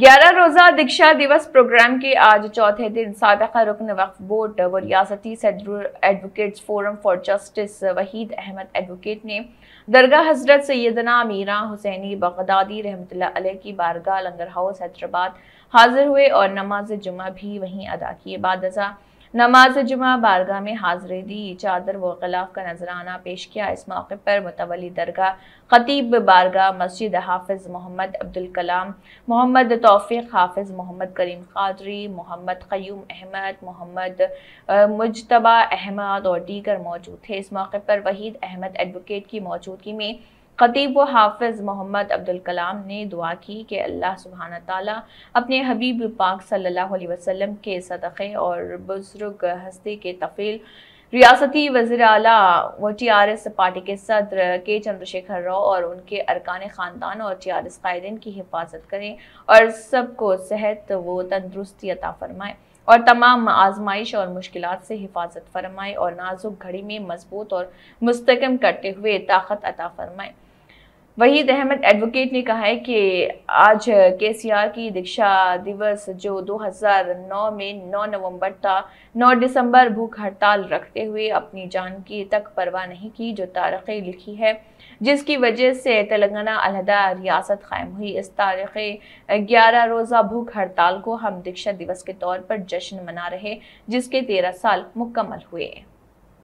ग्यारह रोज़ा दीक्षा दिवस प्रोग्राम के आज चौथे दिन सबका रुकन वक्फ बोर्ड व रियासती advocates forum for justice Waheed Ahmad advocate ने दरगाह हजरत सैदना मीरा हुसैनी बगदादी रहमत की बारगाह लंगर हाउस हैदराबाद हाजिर हुए और नमाज जुमा भी वहीं अदा किए बाद नमाज जुमा बारगाह में हाजिर दी चादर व गलाफ का नजराना पेश किया इस मौके पर मुतवली दरगाह खतीब बारगाह मस्जिद हाफिज मोहम्मद अब्दुल कलाम मोहम्मद तोफी हाफिज मोहम्मद करीम कादरी मोहम्मद क्यूम अहमद मोहम्मद मुजतबा अहमद और दीगर मौजूद थे इस मौके पर वहीद अहमद एडवोकेट की मौजूदगी में ख़तीब व हाफिज़ मोहम्मद अब्दुल कलाम ने दुआ की कि अल्लाह सुबहाना ताली अपने हबीब पाक सल्लल्लाहु अलैहि वसल्लम के सदक़े और बुज़ुर्ग हस्ती के तफ़ील रियासती वजीर अला व टी आर एस पार्टी के सदर के चंद्रशेखर राव और उनके अरकान ख़ानदान और टी आर एस कायदीन की हिफाजत करें और सबको सेहत व तंदरुस्ती अता फरमाएँ और तमाम आजमाइश और मुश्किल से हिफाजत फरमाएँ और नाजुक घड़ी में मजबूत और मुस्तकम करते हुए ताकत अता फरमाए वहीद अहमद एडवोकेट ने कहा है कि आज के की दीक्षा दिवस जो 2009 में 9 नवंबर था 9 दिसंबर भूख हड़ताल रखते हुए अपनी जान की तक परवाह नहीं की जो तारीख लिखी है जिसकी वजह से तेलंगाना अलहदा रियासत कायम हुई इस तारीख ग्यारह रोज़ा भूख हड़ताल को हम दीक्षा दिवस के तौर पर जश्न मना रहे जिसके तेरह साल मुकम्मल हुए